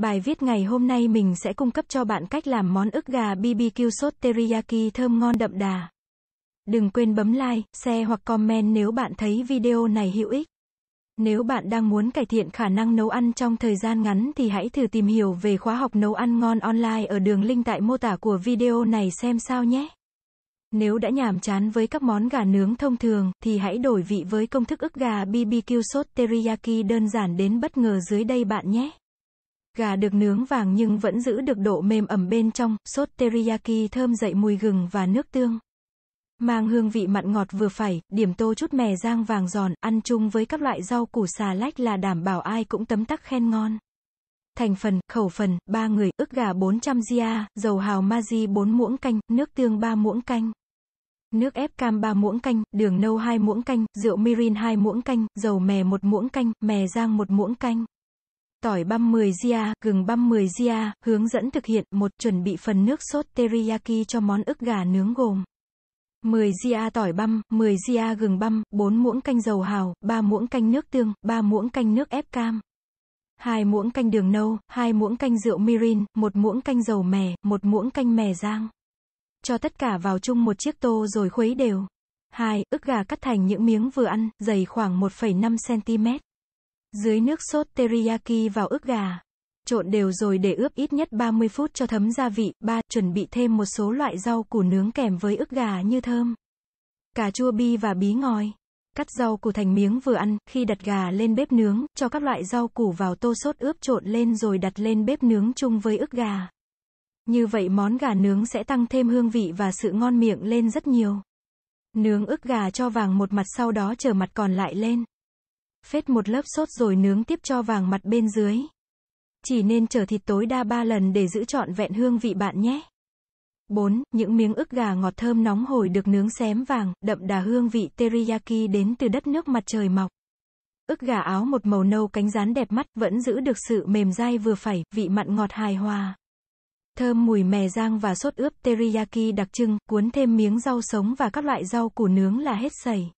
Bài viết ngày hôm nay mình sẽ cung cấp cho bạn cách làm món ức gà BBQ sốt teriyaki thơm ngon đậm đà. Đừng quên bấm like, share hoặc comment nếu bạn thấy video này hữu ích. Nếu bạn đang muốn cải thiện khả năng nấu ăn trong thời gian ngắn thì hãy thử tìm hiểu về khóa học nấu ăn ngon online ở đường link tại mô tả của video này xem sao nhé. Nếu đã nhàm chán với các món gà nướng thông thường thì hãy đổi vị với công thức ức gà BBQ sốt teriyaki đơn giản đến bất ngờ dưới đây bạn nhé. Gà được nướng vàng nhưng vẫn giữ được độ mềm ẩm bên trong, sốt teriyaki thơm dậy mùi gừng và nước tương. Mang hương vị mặn ngọt vừa phải, điểm tô chút mè rang vàng giòn, ăn chung với các loại rau củ xà lách là đảm bảo ai cũng tấm tắc khen ngon. Thành phần, khẩu phần, 3 người, ức gà 400 gia, dầu hào maji 4 muỗng canh, nước tương 3 muỗng canh. Nước ép cam 3 muỗng canh, đường nâu 2 muỗng canh, rượu mirin 2 muỗng canh, dầu mè 1 muỗng canh, mè rang 1 muỗng canh tỏi băm 10 gia, gừng băm 10 gia, hướng dẫn thực hiện, một chuẩn bị phần nước sốt teriyaki cho món ức gà nướng gồm 10 gia tỏi băm, 10 gia gừng băm, 4 muỗng canh dầu hào, 3 muỗng canh nước tương, 3 muỗng canh nước ép cam. 2 muỗng canh đường nâu, 2 muỗng canh rượu mirin, 1 muỗng canh dầu mè, 1 muỗng canh mè rang. Cho tất cả vào chung một chiếc tô rồi khuấy đều. 2. ức gà cắt thành những miếng vừa ăn, dày khoảng 1,5 cm. Dưới nước sốt teriyaki vào ức gà. Trộn đều rồi để ướp ít nhất 30 phút cho thấm gia vị. 3. Chuẩn bị thêm một số loại rau củ nướng kèm với ức gà như thơm. Cà chua bi và bí ngòi. Cắt rau củ thành miếng vừa ăn, khi đặt gà lên bếp nướng, cho các loại rau củ vào tô sốt ướp trộn lên rồi đặt lên bếp nướng chung với ức gà. Như vậy món gà nướng sẽ tăng thêm hương vị và sự ngon miệng lên rất nhiều. Nướng ức gà cho vàng một mặt sau đó chờ mặt còn lại lên phết một lớp sốt rồi nướng tiếp cho vàng mặt bên dưới. Chỉ nên chở thịt tối đa 3 lần để giữ trọn vẹn hương vị bạn nhé. 4. Những miếng ức gà ngọt thơm nóng hổi được nướng xém vàng, đậm đà hương vị teriyaki đến từ đất nước mặt trời mọc. Ức gà áo một màu nâu cánh rán đẹp mắt, vẫn giữ được sự mềm dai vừa phải, vị mặn ngọt hài hòa. Thơm mùi mè rang và sốt ướp teriyaki đặc trưng, cuốn thêm miếng rau sống và các loại rau củ nướng là hết sảy.